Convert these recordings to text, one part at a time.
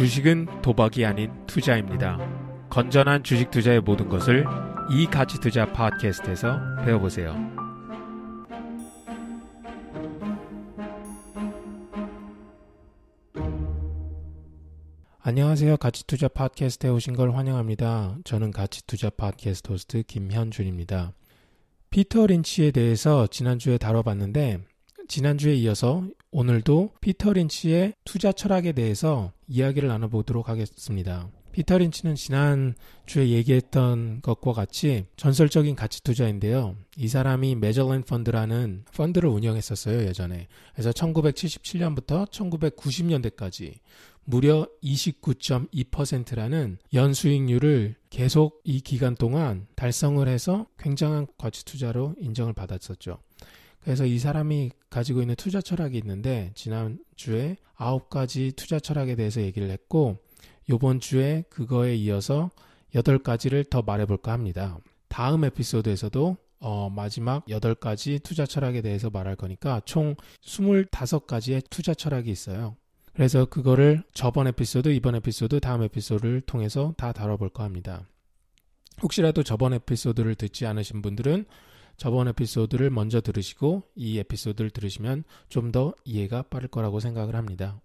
주식은 도박이 아닌 투자입니다. 건전한 주식 투자의 모든 것을 이 가치 투자 팟캐스트에서 배워보세요. 안녕하세요. 가치 투자 팟캐스트에 오신 걸 환영합니다. 저는 가치 투자 팟캐스트 호스트 김현준입니다. 피터 린치에 대해서 지난주에 다뤄봤는데 지난주에 이어서 오늘도 피터 린치의 투자 철학에 대해서 이야기를 나눠보도록 하겠습니다. 피터 린치는 지난주에 얘기했던 것과 같이 전설적인 가치 투자인데요. 이 사람이 메저랜 펀드라는 펀드를 운영했었어요, 예전에. 그래서 1977년부터 1990년대까지 무려 29.2%라는 연수익률을 계속 이 기간 동안 달성을 해서 굉장한 가치 투자로 인정을 받았었죠. 그래서 이 사람이 가지고 있는 투자 철학이 있는데 지난주에 아홉 가지 투자 철학에 대해서 얘기를 했고 요번 주에 그거에 이어서 여덟 가지를 더 말해볼까 합니다. 다음 에피소드에서도 어, 마지막 여덟 가지 투자 철학에 대해서 말할 거니까 총 스물다섯 가지의 투자 철학이 있어요. 그래서 그거를 저번 에피소드, 이번 에피소드, 다음 에피소드를 통해서 다 다뤄볼까 합니다. 혹시라도 저번 에피소드를 듣지 않으신 분들은 저번 에피소드를 먼저 들으시고 이 에피소드를 들으시면 좀 더 이해가 빠를 거라고 생각을 합니다.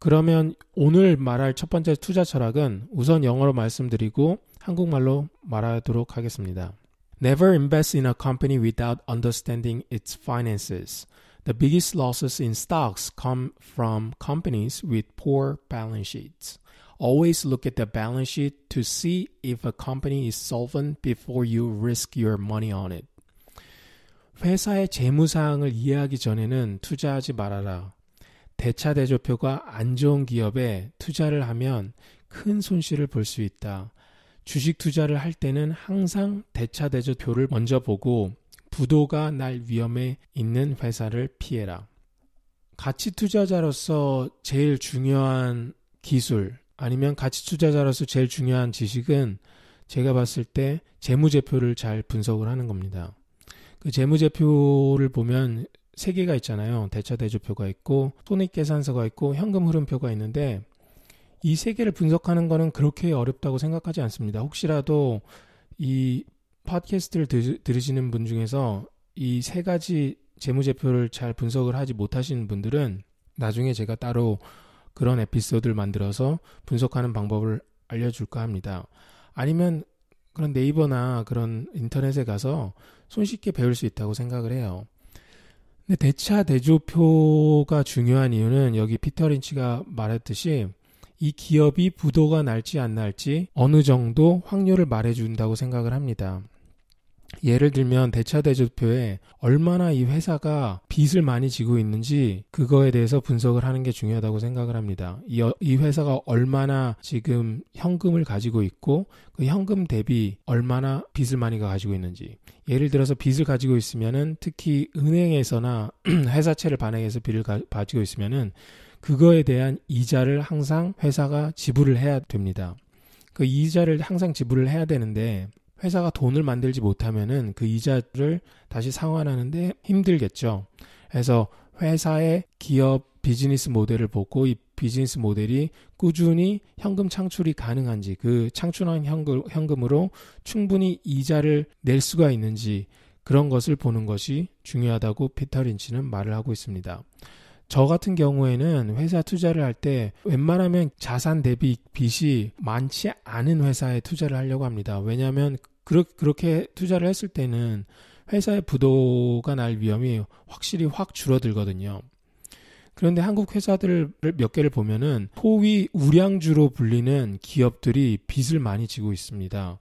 그러면 오늘 말할 첫 번째 투자 철학은 우선 영어로 말씀드리고 한국말로 말하도록 하겠습니다. Never invest in a company without understanding its finances. The biggest losses in stocks come from companies with poor balance sheets. Always look at the balance sheet to see if a company is solvent before you risk your money on it. 회사의 재무 사항을 이해하기 전에는 투자하지 말아라. 대차 대조표가 안 좋은 기업에 투자를 하면 큰 손실을 볼 수 있다. 주식 투자를 할 때는 항상 대차 대조표를 먼저 보고 부도가 날 위험에 있는 회사를 피해라. 가치 투자자로서 제일 중요한 기술, 아니면 가치 투자자로서 제일 중요한 지식은 제가 봤을 때 재무제표를 잘 분석을 하는 겁니다. 그 재무제표를 보면 세 개가 있잖아요. 대차대조표가 있고 손익계산서가 있고 현금 흐름표가 있는데 이 세 개를 분석하는 거는 그렇게 어렵다고 생각하지 않습니다. 혹시라도 이 팟캐스트를 들으시는 분 중에서 이 세 가지 재무제표를 잘 분석을 하지 못하시는 분들은 나중에 제가 따로 그런 에피소드를 만들어서 분석하는 방법을 알려줄까 합니다. 아니면 그런 네이버나 그런 인터넷에 가서 손쉽게 배울 수 있다고 생각을 해요. 근데 대차 대조표가 중요한 이유는 여기 피터 린치가 말했듯이 이 기업이 부도가 날지 안 날지 어느 정도 확률을 말해준다고 생각을 합니다. 예를 들면 대차대조표에 얼마나 이 회사가 빚을 많이 지고 있는지 그거에 대해서 분석을 하는 게 중요하다고 생각을 합니다. 이, 어, 이 회사가 얼마나 지금 현금을 가지고 있고 그 현금 대비 얼마나 빚을 많이 가지고 있는지 예를 들어서 빚을 가지고 있으면은 특히 은행에서나 회사채를 반영해서 빚을 가, 가지고 있으면은 그거에 대한 이자를 항상 회사가 지불을 해야 됩니다. 그 이자를 항상 지불을 해야 되는데 회사가 돈을 만들지 못하면은 그 이자를 다시 상환하는데 힘들겠죠. 그래서 회사의 기업 비즈니스 모델을 보고 이 비즈니스 모델이 꾸준히 현금 창출이 가능한지 그 창출한 현금, 현금으로 충분히 이자를 낼 수가 있는지 그런 것을 보는 것이 중요하다고 피터 린치는 말을 하고 있습니다. 저 같은 경우에는 회사 투자를 할 때 웬만하면 자산 대비 빚이 많지 않은 회사에 투자를 하려고 합니다. 왜냐하면 그렇게 투자를 했을 때는 회사의 부도가 날 위험이 확실히 확 줄어들거든요. 그런데 한국 회사들을 몇 개를 보면은 소위 우량주로 불리는 기업들이 빚을 많이 지고 있습니다.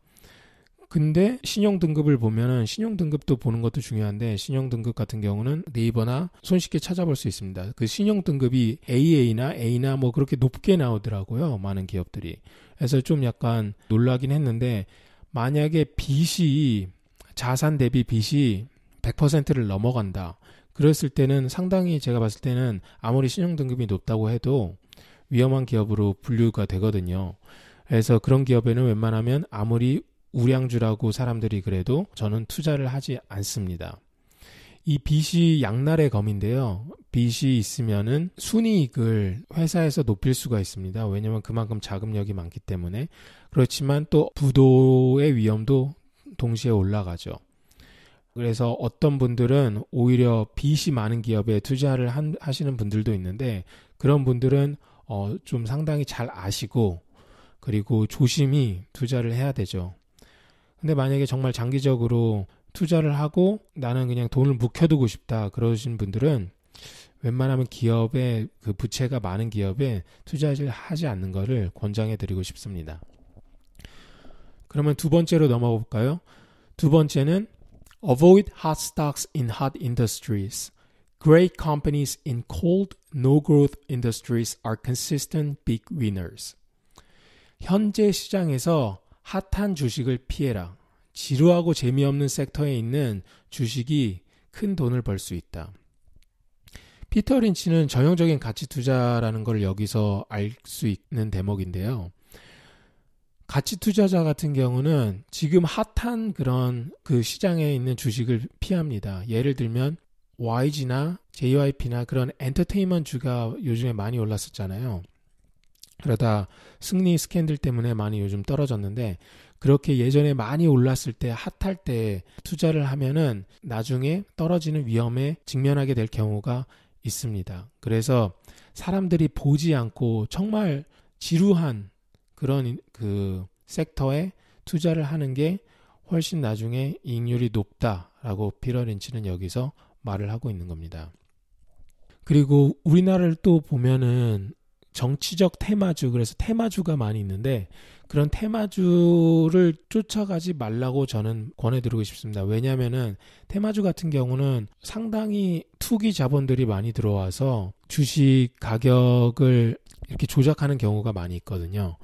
근데 신용등급을 보면은 신용등급도 보는 것도 중요한데 신용등급 같은 경우는 네이버나 손쉽게 찾아볼 수 있습니다. 그 신용등급이 AA나 A나 뭐 그렇게 높게 나오더라고요. 많은 기업들이. 그래서 좀 약간 놀라긴 했는데 만약에 빚이 자산 대비 빚이 100%를 넘어간다. 그랬을 때는 상당히 제가 봤을 때는 아무리 신용등급이 높다고 해도 위험한 기업으로 분류가 되거든요. 그래서 그런 기업에는 웬만하면 아무리 우량주라고 사람들이 그래도 저는 투자를 하지 않습니다. 이 빚이 양날의 검인데요. 빚이 있으면은 순이익을 회사에서 높일 수가 있습니다. 왜냐면 그만큼 자금력이 많기 때문에. 그렇지만 또 부도의 위험도 동시에 올라가죠. 그래서 어떤 분들은 오히려 빚이 많은 기업에 투자를 한, 하시는 분들도 있는데 그런 분들은 어, 좀 상당히 잘 아시고 그리고 조심히 투자를 해야 되죠. 근데 만약에 정말 장기적으로 투자를 하고 나는 그냥 돈을 묵혀두고 싶다 그러신 분들은 웬만하면 기업의 그 부채가 많은 기업에 투자를 하지 않는 것을 권장해 드리고 싶습니다. 그러면 두 번째로 넘어가 볼까요? 두 번째는 avoid hot stocks in hot industries. Great companies in cold, no-growth industries are consistent big winners. 현재 시장에서 핫한 주식을 피해라. 지루하고 재미없는 섹터에 있는 주식이 큰 돈을 벌 수 있다. 피터 린치는 전형적인 가치 투자라는 걸 여기서 알 수 있는 대목인데요. 가치 투자자 같은 경우는 지금 핫한 그런 그 시장에 있는 주식을 피합니다. 예를 들면 YG나 JYP나 그런 엔터테인먼트 주가 요즘에 많이 올랐었잖아요. 그러다 승리 스캔들 때문에 많이 요즘 떨어졌는데 그렇게 예전에 많이 올랐을 때 핫할 때 투자를 하면은 나중에 떨어지는 위험에 직면하게 될 경우가 있습니다. 그래서 사람들이 보지 않고 정말 지루한 그런 그 섹터에 투자를 하는 게 훨씬 나중에 이익률이 높다라고 피러 린치는 여기서 말을 하고 있는 겁니다. 그리고 우리나라를 또 보면은 정치적 테마주 그래서 테마주가 많이 있는데 그런 테마주를 쫓아가지 말라고 저는 권해드리고 싶습니다. 왜냐하면은 테마주 같은 경우는 상당히 투기 자본들이 많이 들어와서 주식 가격을 이렇게 조작하는 경우가 많이 있거든요.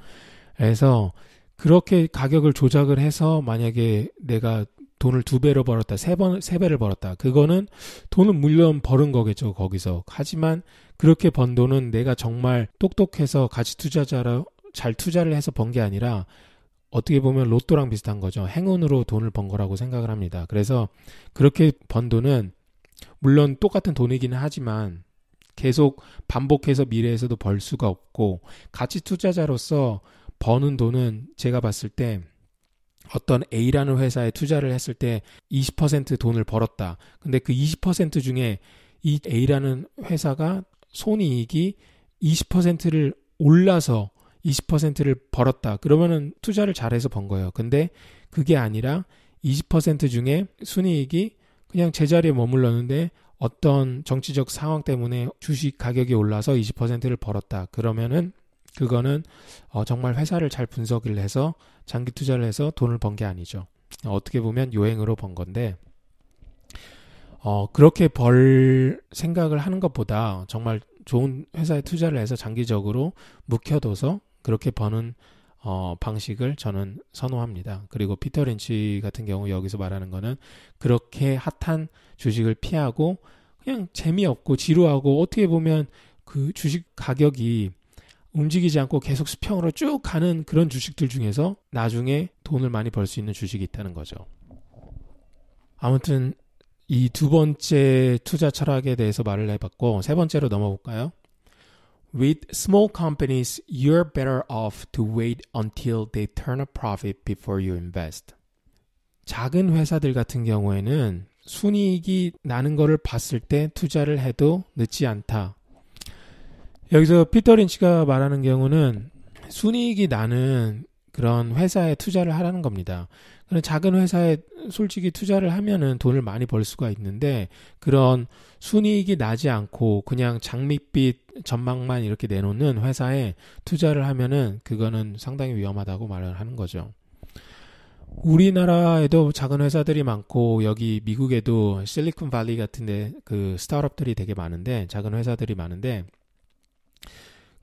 그래서 그렇게 가격을 조작을 해서 만약에 내가 돈을 두 배로 벌었다, 세 번, 세 배를 벌었다. 그거는 돈은 물론 벌은 거겠죠, 거기서. 하지만 그렇게 번 돈은 내가 정말 똑똑해서 가치 투자자로 잘 투자를 해서 번 게 아니라 어떻게 보면 로또랑 비슷한 거죠. 행운으로 돈을 번 거라고 생각을 합니다. 그래서 그렇게 번 돈은 물론 똑같은 돈이기는 하지만 계속 반복해서 미래에서도 벌 수가 없고 가치 투자자로서 버는 돈은 제가 봤을 때 어떤 A라는 회사에 투자를 했을 때 20% 돈을 벌었다. 근데 그 20% 중에 이 A라는 회사가 손이익이 20%를 올라서 20%를 벌었다. 그러면은 투자를 잘해서 번 거예요. 근데 그게 아니라 20% 중에 순이익이 그냥 제자리에 머물렀는데 어떤 정치적 상황 때문에 주식 가격이 올라서 20%를 벌었다. 그러면은 그거는 어, 정말 회사를 잘 분석을 해서 장기 투자를 해서 돈을 번 게 아니죠. 어떻게 보면 요행으로 번 건데 어, 그렇게 벌 생각을 하는 것보다 정말 좋은 회사에 투자를 해서 장기적으로 묵혀둬서 그렇게 버는 어, 방식을 저는 선호합니다. 그리고 피터 린치 같은 경우 여기서 말하는 거는 그렇게 핫한 주식을 피하고 그냥 재미없고 지루하고 어떻게 보면 그 주식 가격이 움직이지 않고 계속 수평으로 쭉 가는 그런 주식들 중에서 나중에 돈을 많이 벌 수 있는 주식이 있다는 거죠. 아무튼 이 두 번째 투자 철학에 대해서 말을 해봤고 세 번째로 넘어 볼까요? With small companies, you're better off to wait until they turn a profit before you invest. 작은 회사들 같은 경우에는 순이익이 나는 거를 봤을 때 투자를 해도 늦지 않다. 여기서 피터 린치가 말하는 경우는 순이익이 나는 그런 회사에 투자를 하라는 겁니다. 그런 작은 회사에 솔직히 투자를 하면은 돈을 많이 벌 수가 있는데 그런 순이익이 나지 않고 그냥 장밋빛 전망만 이렇게 내놓는 회사에 투자를 하면은 그거는 상당히 위험하다고 말을 하는 거죠. 우리나라에도 작은 회사들이 많고 여기 미국에도 실리콘 발리 같은데 그 스타트업들이 되게 많은데 작은 회사들이 많은데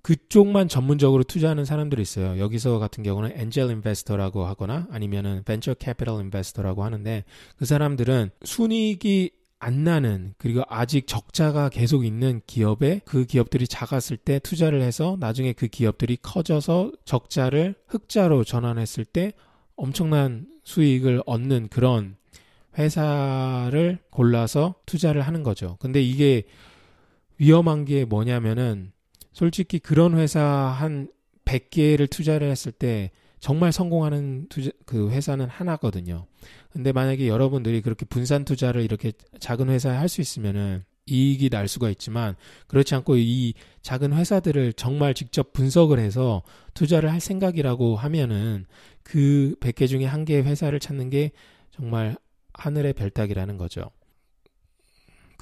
그쪽만 전문적으로 투자하는 사람들이 있어요. 여기서 같은 경우는 엔젤 인베스터라고 하거나 아니면은 벤처 캐피털 인베스터라고 하는데 그 사람들은 순이익이 안 나는 그리고 아직 적자가 계속 있는 기업에 그 기업들이 작았을 때 투자를 해서 나중에 그 기업들이 커져서 적자를 흑자로 전환했을 때 엄청난 수익을 얻는 그런 회사를 골라서 투자를 하는 거죠. 근데 이게 위험한 게 뭐냐면은 솔직히 그런 회사 한 100개를 투자를 했을 때 정말 성공하는 투자, 그 회사는 하나거든요. 근데 만약에 여러분들이 그렇게 분산 투자를 이렇게 작은 회사에 할 수 있으면은 이익이 날 수가 있지만 그렇지 않고 이 작은 회사들을 정말 직접 분석을 해서 투자를 할 생각이라고 하면은 그 100개 중에 한 개의 회사를 찾는 게 정말 하늘의 별따기라는 거죠.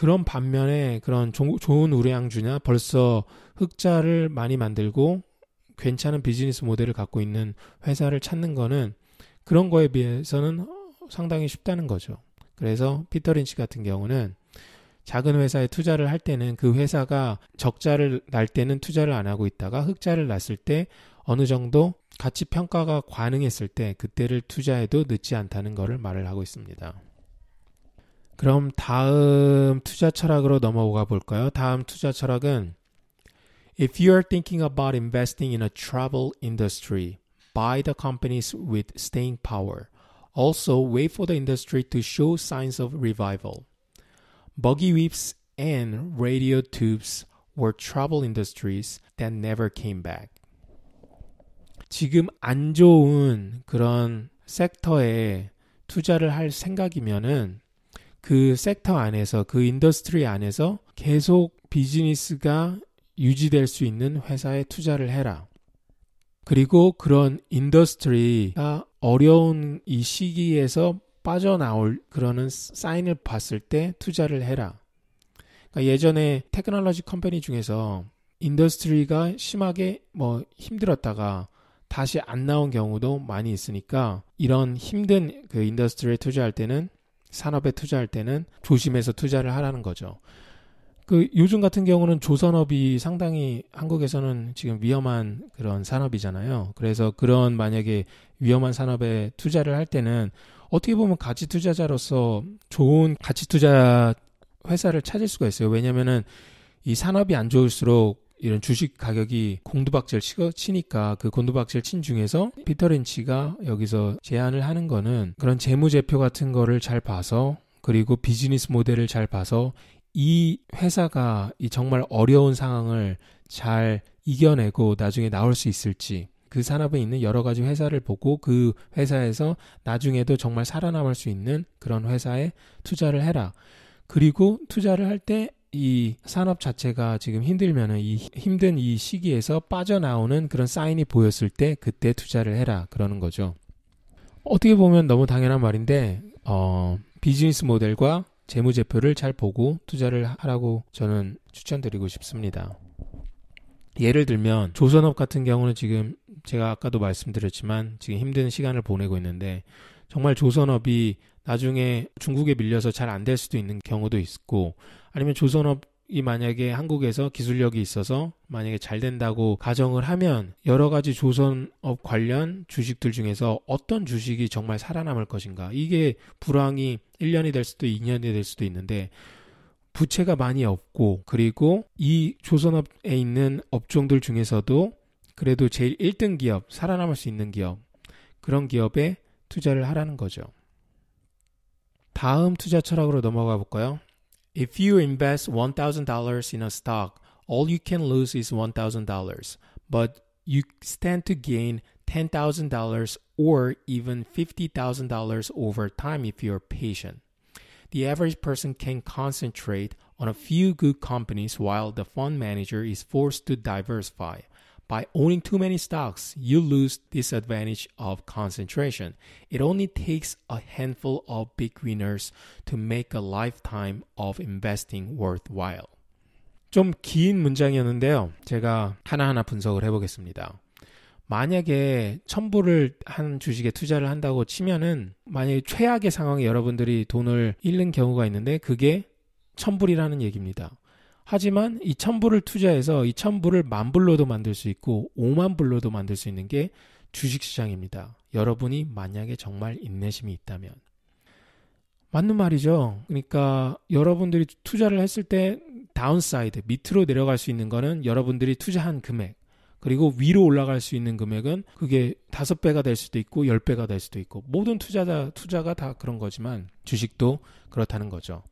그런 반면에 그런 조, 좋은 우량주냐 벌써 흑자를 많이 만들고 괜찮은 비즈니스 모델을 갖고 있는 회사를 찾는 거는 그런 거에 비해서는 상당히 쉽다는 거죠. 그래서 피터 린치 같은 경우는 작은 회사에 투자를 할 때는 그 회사가 적자를 날 때는 투자를 안 하고 있다가 흑자를 났을 때 어느 정도 가치 평가가 가능했을 때 그때를 투자해도 늦지 않다는 것을 말을 하고 있습니다. 그럼 다음 투자 철학으로 넘어가 볼까요? 다음 투자 철학은 If you are thinking about investing in a travel industry, buy the companies with staying power. Also, wait for the industry to show signs of revival. Buggy whips and radio tubes were travel industries that never came back. 지금 안 좋은 그런 섹터에 투자를 할 생각이면은 그 섹터 안에서 그 인더스트리 안에서 계속 비즈니스가 유지될 수 있는 회사에 투자를 해라. 그리고 그런 인더스트리가 어려운 이 시기에서 빠져나올 그러는 사인을 봤을 때 투자를 해라. 그러니까 예전에 테크놀로지 컴퍼니 중에서 인더스트리가 심하게 뭐 힘들었다가 다시 안 나온 경우도 많이 있으니까 이런 힘든 그 인더스트리에 투자할 때는 산업에 투자할 때는 조심해서 투자를 하라는 거죠. 그 요즘 같은 경우는 조선업이 상당히 한국에서는 지금 위험한 그런 산업이잖아요. 그래서 그런 만약에 위험한 산업에 투자를 할 때는 어떻게 보면 가치 투자자로서 좋은 가치 투자 회사를 찾을 수가 있어요. 왜냐면은 이 산업이 안 좋을수록 이런 주식 가격이 공두박질 치니까 그공두박질친 중에서 피터 렌치가 여기서 제안을 하는 거는 그런 재무제표 같은 거를 잘 봐서 그리고 비즈니스 모델을 잘 봐서 이 회사가 이 정말 어려운 상황을 잘 이겨내고 나중에 나올 수 있을지 그 산업에 있는 여러 가지 회사를 보고 그 회사에서 나중에도 정말 살아남을 수 있는 그런 회사에 투자를 해라. 그리고 투자를 할때 이 산업 자체가 지금 힘들면은 이 힘든 이 시기에서 빠져나오는 그런 사인이 보였을 때 그때 투자를 해라 그러는 거죠. 어떻게 보면 너무 당연한 말인데 어, 비즈니스 모델과 재무제표를 잘 보고 투자를 하라고 저는 추천드리고 싶습니다. 예를 들면 조선업 같은 경우는 지금 제가 아까도 말씀드렸지만 지금 힘든 시간을 보내고 있는데 정말 조선업이 나중에 중국에 밀려서 잘 안 될 수도 있는 경우도 있고 아니면 조선업이 만약에 한국에서 기술력이 있어서 만약에 잘 된다고 가정을 하면 여러 가지 조선업 관련 주식들 중에서 어떤 주식이 정말 살아남을 것인가. 이게 불황이 1년이 될 수도 2년이 될 수도 있는데 부채가 많이 없고 그리고 이 조선업에 있는 업종들 중에서도 그래도 제일 1등 기업, 살아남을 수 있는 기업, 그런 기업에 투자를 하라는 거죠. 다음 투자 철학으로 넘어가 볼까요? If you invest $1,000 in a stock, all you can lose is $1,000, but you stand to gain $10,000 or even $50,000 over time if you're patient. The average person can concentrate on a few good companies while the fund manager is forced to diversify. By owning too many stocks, you lose this advantage of concentration. It only takes a handful of big winners to make a lifetime of investing worthwhile. 좀 긴 문장이었는데요. 제가 하나하나 분석을 해보겠습니다. 만약에 천불을 한 주식에 투자를 한다고 치면은 만약에 최악의 상황에 여러분들이 돈을 잃는 경우가 있는데 그게 천불이라는 얘기입니다. 하지만 이 천불을 투자해서 이 천불을 만불로도 만들 수 있고 5만불로도 만들 수 있는 게 주식시장입니다. 여러분이 만약에 정말 인내심이 있다면. 맞는 말이죠. 그러니까 여러분들이 투자를 했을 때 다운사이드, 밑으로 내려갈 수 있는 거는 여러분들이 투자한 금액, 그리고 위로 올라갈 수 있는 금액은 그게 5 배가될 수도 있고 1 0배가될 수도 있고 모든 투자자 투자가 다 그런 거지만 주식도 그렇다는 거죠.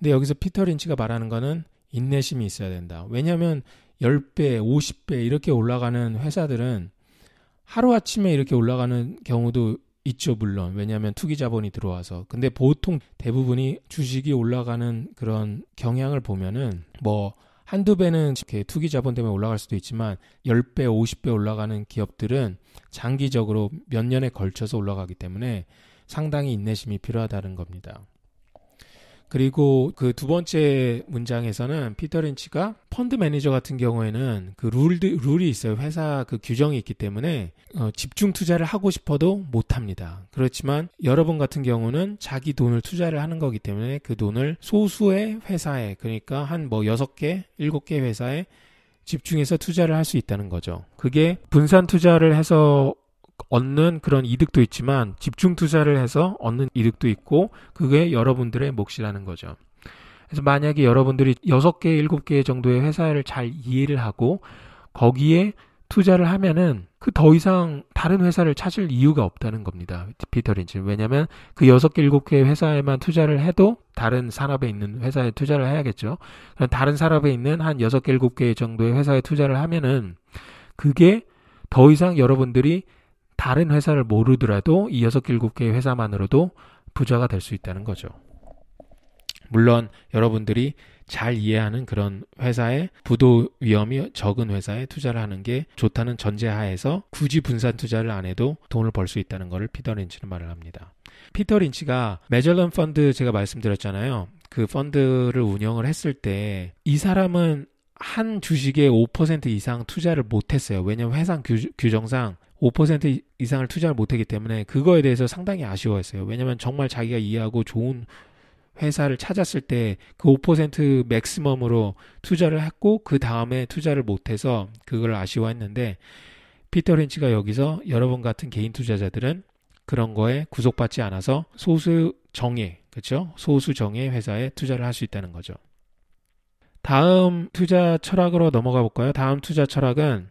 근데 여기서 피터 린치가 말하는 거는 인내심이 있어야 된다. 왜냐하면 10배, 50배 이렇게 올라가는 회사들은 하루아침에 이렇게 올라가는 경우도 있죠, 물론. 왜냐하면 투기 자본이 들어와서. 근데 보통 대부분이 주식이 올라가는 그런 경향을 보면은 뭐 한두 배는 이렇게 투기 자본 때문에 올라갈 수도 있지만 10배, 50배 올라가는 기업들은 장기적으로 몇 년에 걸쳐서 올라가기 때문에 상당히 인내심이 필요하다는 겁니다. 그리고 그 두 번째 문장에서는 피터 린치가 펀드 매니저 같은 경우에는 그 룰, 룰이 있어요. 회사 그 규정이 있기 때문에 어, 집중 투자를 하고 싶어도 못 합니다. 그렇지만 여러분 같은 경우는 자기 돈을 투자를 하는 거기 때문에 그 돈을 소수의 회사에 그러니까 한 뭐 여섯 개 일곱 개 회사에 집중해서 투자를 할 수 있다는 거죠. 그게 분산 투자를 해서 얻는 그런 이득도 있지만 집중 투자를 해서 얻는 이득도 있고 그게 여러분들의 몫이라는 거죠. 그래서 만약에 여러분들이 6개, 7개 정도의 회사를 잘 이해를 하고 거기에 투자를 하면은 그 더 이상 다른 회사를 찾을 이유가 없다는 겁니다. 피터 린치. 왜냐면 그 6개, 7개의 회사에만 투자를 해도 다른 산업에 있는 회사에 투자를 해야겠죠. 그러니까 다른 산업에 있는 한 6개, 7개 정도의 회사에 투자를 하면은 그게 더 이상 여러분들이 다른 회사를 모르더라도 이 여섯 개의 회사만으로도 부자가 될 수 있다는 거죠. 물론 여러분들이 잘 이해하는 그런 회사에 부도 위험이 적은 회사에 투자를 하는 게 좋다는 전제하에서 굳이 분산 투자를 안 해도 돈을 벌 수 있다는 것을 피터 린치는 말을 합니다. 피터 린치가 메절런 펀드 제가 말씀드렸잖아요. 그 펀드를 운영을 했을 때 이 사람은 한 주식에 5% 이상 투자를 못했어요. 왜냐면 하 회사 규정상 5% 이상을 투자를 못하기 때문에 그거에 대해서 상당히 아쉬워했어요. 왜냐면 정말 자기가 이해하고 좋은 회사를 찾았을 때 그 5% 맥스멈으로 투자를 했고 그 다음에 투자를 못해서 그걸 아쉬워했는데 피터 렌치가 여기서 여러분 같은 개인 투자자들은 그런 거에 구속받지 않아서 소수 정예, 그렇죠? 소수 정예 회사에 투자를 할 수 있다는 거죠. 다음 투자 철학으로 넘어가 볼까요? 다음 투자 철학은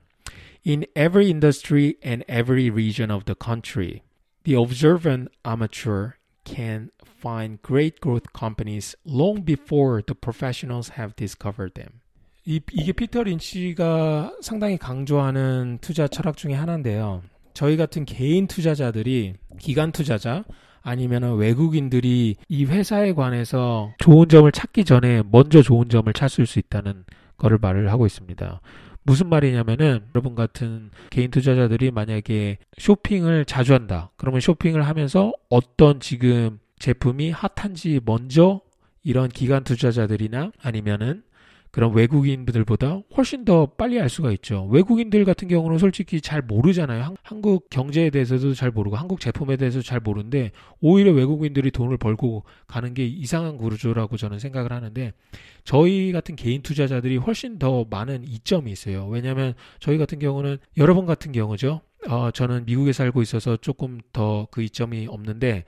in every industry and every region of the country. The observant amateur can find great growth companies long before the professionals have discovered them. 이, 이게 피터 린치가 상당히 강조하는 투자 철학 중에 하나인데요. 저희 같은 개인 투자자들이 기관 투자자 아니면 외국인들이 이 회사에 관해서 좋은 점을 찾기 전에 먼저 좋은 점을 찾을 수 있다는 것을 말을 하고 있습니다. 무슨 말이냐면은 여러분 같은 개인 투자자들이 만약에 쇼핑을 자주 한다. 그러면 쇼핑을 하면서 어떤 지금 제품이 핫한지 먼저 이런 기관 투자자들이나 아니면은 그런 외국인들보다 훨씬 더 빨리 알 수가 있죠. 외국인들 같은 경우는 솔직히 잘 모르잖아요. 한국 경제에 대해서도 잘 모르고 한국 제품에 대해서 잘 모르는데 오히려 외국인들이 돈을 벌고 가는 게 이상한 구조라고 저는 생각을 하는데 저희 같은 개인 투자자들이 훨씬 더 많은 이점이 있어요. 왜냐하면 저희 같은 경우는 여러 번 같은 경우죠. 어, 저는 미국에 살고 있어서 조금 더 그 이점이 없는데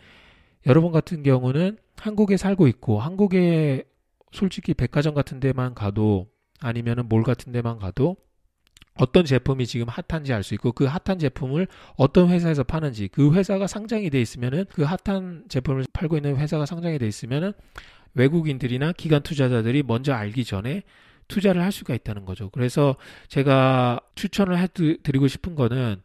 여러 번 같은 경우는 한국에 살고 있고 한국에 솔직히 백화점 같은 데만 가도 아니면은 몰 같은 데만 가도 어떤 제품이 지금 핫한지 알 수 있고 그 핫한 제품을 어떤 회사에서 파는지 그 회사가 상장이 돼 있으면은 그 핫한 제품을 팔고 있는 회사가 상장이 돼 있으면은 외국인들이나 기관 투자자들이 먼저 알기 전에 투자를 할 수가 있다는 거죠. 그래서 제가 추천을 해 드리고 싶은 거는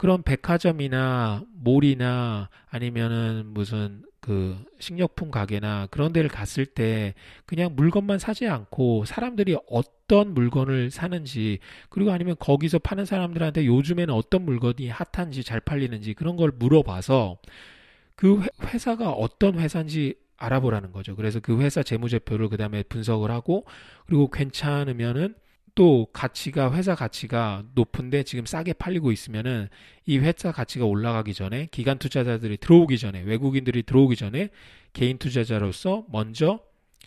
그런 백화점이나 몰이나 아니면은 무슨 그 식료품 가게나 그런 데를 갔을 때 그냥 물건만 사지 않고 사람들이 어떤 물건을 사는지 그리고 아니면 거기서 파는 사람들한테 요즘에는 어떤 물건이 핫한지 잘 팔리는지 그런 걸 물어봐서 그 회사가 어떤 회사인지 알아보라는 거죠. 그래서 그 회사 재무제표를 그 다음에 분석을 하고 그리고 괜찮으면은 또 가치가 회사 가치가 높은데 지금 싸게 팔리고 있으면은 이 회사 가치가 올라가기 전에 기관 투자자들이 들어오기 전에 외국인들이 들어오기 전에 개인 투자자로서 먼저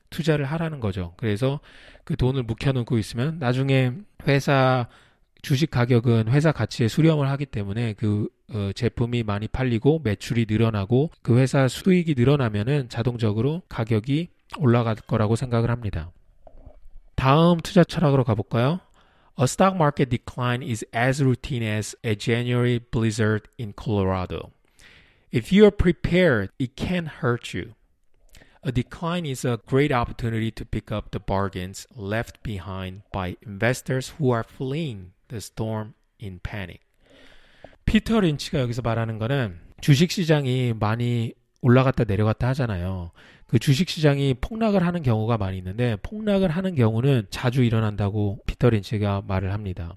투자를 하라는 거죠. 그래서 그 돈을 묵혀놓고 있으면 나중에 회사 주식 가격은 회사 가치에 수렴을 하기 때문에 그 어, 제품이 많이 팔리고 매출이 늘어나고 그 회사 수익이 늘어나면은 자동적으로 가격이 올라갈 거라고 생각을 합니다. 다음 투자 철학으로 가볼까요? A stock market decline is as routine as a January blizzard in Colorado. If you are prepared, it can hurt you. A decline is a great opportunity to pick up the bargains left behind by investors who are fleeing the storm in panic. 피터 린치가 여기서 말하는 거는 주식 시장이 많이 올라갔다 내려갔다 하잖아요. 그 주식 시장이 폭락을 하는 경우가 많이 있는데 폭락을 하는 경우는 자주 일어난다고 피터 린치가 말을 합니다.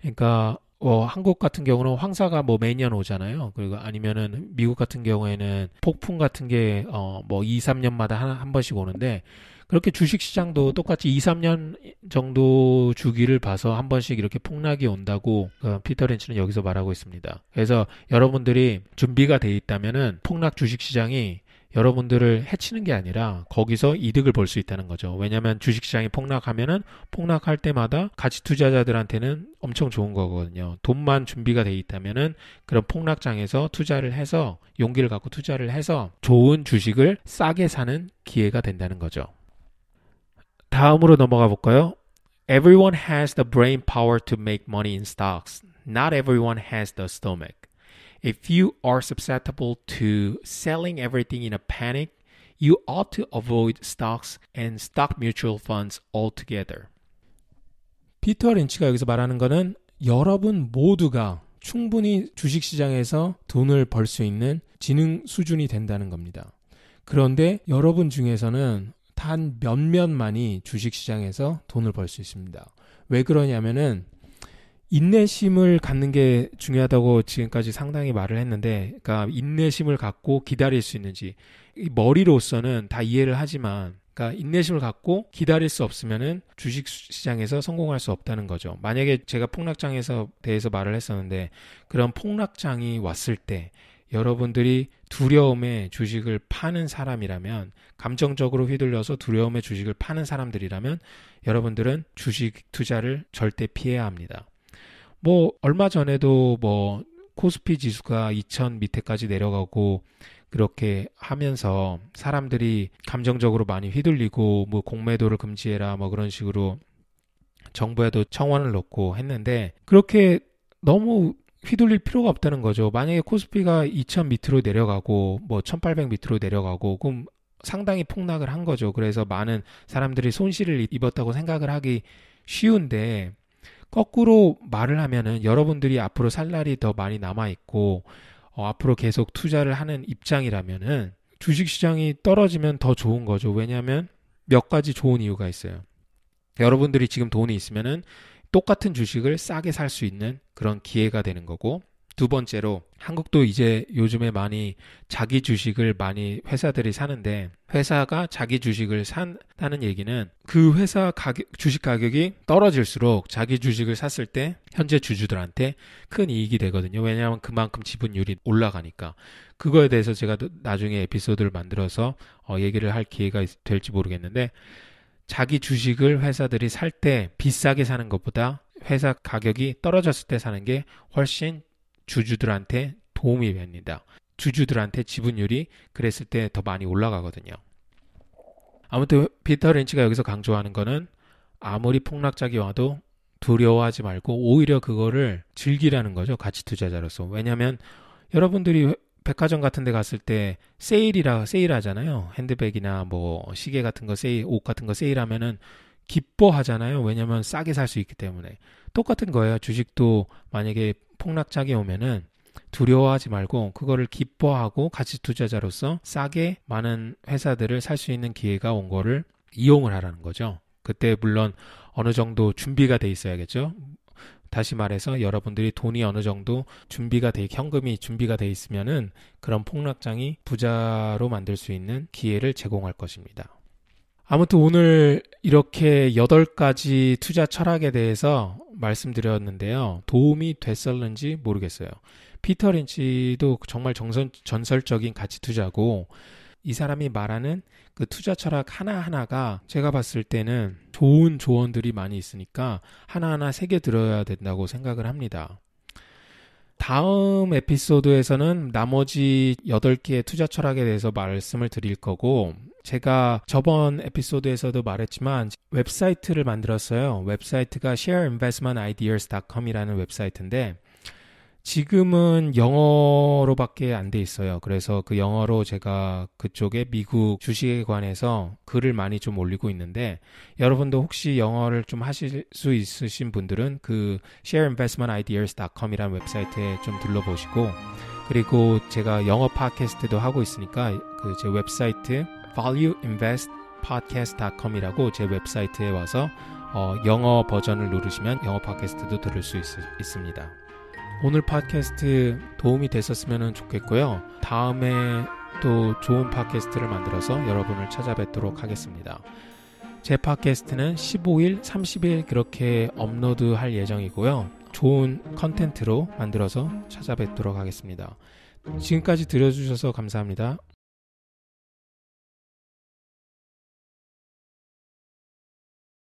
그러니까 어, 한국 같은 경우는 황사가 뭐 매년 오잖아요. 그리고 아니면은 미국 같은 경우에는 폭풍 같은 게어뭐 2, 3년마다 한, 한 번씩 오는데 그렇게 주식시장도 똑같이 2, 3년 정도 주기를 봐서 한 번씩 이렇게 폭락이 온다고 어, 피터 렌치는 여기서 말하고 있습니다. 그래서 여러분들이 준비가 돼 있다면은 폭락 주식시장이 여러분들을 해치는 게 아니라 거기서 이득을 볼 수 있다는 거죠. 왜냐하면 주식시장이 폭락하면은 폭락할 때마다 가치 투자자들한테는 엄청 좋은 거거든요. 돈만 준비가 돼 있다면은 그런 폭락장에서 투자를 해서 용기를 갖고 투자를 해서 좋은 주식을 싸게 사는 기회가 된다는 거죠. 다음으로 넘어가 볼까요? Everyone has the brain power to make money in stocks. Not everyone has the stomach. If you are susceptible to selling everything in a panic, you ought to avoid stocks and stock mutual funds altogether. 피터 린치가 여기서 말하는 거는 여러분 모두가 충분히 주식 시장에서 돈을 벌 수 있는 지능 수준이 된다는 겁니다. 그런데 여러분 중에서는 단 몇몇만이 주식시장에서 돈을 벌 수 있습니다. 왜 그러냐면은 인내심을 갖는 게 중요하다고 지금까지 상당히 말을 했는데, 그러니까 인내심을 갖고 기다릴 수 있는지 머리로서는 다 이해를 하지만, 그러니까 인내심을 갖고 기다릴 수 없으면은 주식 시장에서 성공할 수 없다는 거죠. 만약에 제가 폭락장에서 대해서 말을 했었는데, 그런 폭락장이 왔을 때 여러분들이 두려움에 주식을 파는 사람이라면, 감정적으로 휘둘려서 두려움에 주식을 파는 사람들이라면, 여러분들은 주식 투자를 절대 피해야 합니다. 뭐, 얼마 전에도 뭐, 코스피 지수가 2000 밑에까지 내려가고, 그렇게 하면서 사람들이 감정적으로 많이 휘둘리고, 뭐, 공매도를 금지해라, 뭐 그런 식으로 정부에도 청원을 넣고 했는데, 그렇게 너무 휘둘릴 필요가 없다는 거죠. 만약에 코스피가 2000 밑으로 내려가고 뭐 1800 밑으로 내려가고 그럼 상당히 폭락을 한 거죠. 그래서 많은 사람들이 손실을 입었다고 생각을 하기 쉬운데 거꾸로 말을 하면은 여러분들이 앞으로 살 날이 더 많이 남아 있고 어, 앞으로 계속 투자를 하는 입장이라면은 주식 시장이 떨어지면 더 좋은 거죠. 왜냐하면 몇 가지 좋은 이유가 있어요. 여러분들이 지금 돈이 있으면은 똑같은 주식을 싸게 살 수 있는 그런 기회가 되는 거고 두 번째로 한국도 이제 요즘에 많이 자기 주식을 많이 회사들이 사는데 회사가 자기 주식을 산다는 얘기는 그 회사 가격, 주식 가격이 떨어질수록 자기 주식을 샀을 때 현재 주주들한테 큰 이익이 되거든요. 왜냐하면 그만큼 지분율이 올라가니까. 그거에 대해서 제가 나중에 에피소드를 만들어서 어, 얘기를 할 기회가 될지 모르겠는데 자기 주식을 회사들이 살 때 비싸게 사는 것보다 회사 가격이 떨어졌을 때 사는 게 훨씬 주주들한테 도움이 됩니다. 주주들한테 지분율이 그랬을 때 더 많이 올라가거든요. 아무튼 피터 렌치가 여기서 강조하는 거는 아무리 폭락작이 와도 두려워하지 말고 오히려 그거를 즐기라는 거죠. 가치 투자자로서. 왜냐하면 여러분들이 백화점 같은 데 갔을 때 세일이라 세일하잖아요. 핸드백이나 뭐 시계 같은 거 세일, 옷 같은 거 세일하면은 기뻐하잖아요. 왜냐면 싸게 살 수 있기 때문에. 똑같은 거예요. 주식도 만약에 폭락장이 오면은 두려워하지 말고 그거를 기뻐하고 같이 투자자로서 싸게 많은 회사들을 살 수 있는 기회가 온 거를 이용을 하라는 거죠. 그때 물론 어느 정도 준비가 돼 있어야겠죠. 다시 말해서 여러분들이 돈이 어느 정도 준비가 돼 현금이 준비가 돼 있으면은 그런 폭락장이 부자로 만들 수 있는 기회를 제공할 것입니다. 아무튼 오늘 이렇게 8가지 투자 철학에 대해서 말씀드렸는데요. 도움이 됐었는지 모르겠어요. 피터 린치도 정말 정선, 전설적인 가치 투자고 이 사람이 말하는 그 투자 철학 하나하나가 제가 봤을 때는 좋은 조언들이 많이 있으니까 하나하나 새겨 들어야 된다고 생각을 합니다. 다음 에피소드에서는 나머지 8개의 투자 철학에 대해서 말씀을 드릴 거고, 제가 저번 에피소드에서도 말했지만 웹사이트를 만들었어요. 웹사이트가 shareinvestmentideas.com이라는 웹사이트인데 지금은 영어로밖에 안 돼 있어요. 그래서 그 영어로 제가 그쪽에 미국 주식에 관해서 글을 많이 좀 올리고 있는데 여러분도 혹시 영어를 좀 하실 수 있으신 분들은 그 shareinvestmentideas.com이라는 웹사이트에 좀둘러보시고 그리고 제가 영어 팟캐스트도 하고 있으니까 그 제 웹사이트 valueinvestpodcast.com이라고 제 웹사이트에 와서 어, 영어 버전을 누르시면 영어 팟캐스트도 들을 수 있, 있습니다. 오늘 팟캐스트 도움이 됐었으면 좋겠고요. 다음에 또 좋은 팟캐스트를 만들어서 여러분을 찾아뵙도록 하겠습니다. 제 팟캐스트는 15일, 30일 그렇게 업로드 할 예정이고요. 좋은 컨텐츠로 만들어서 찾아뵙도록 하겠습니다. 지금까지 들려주셔서 감사합니다.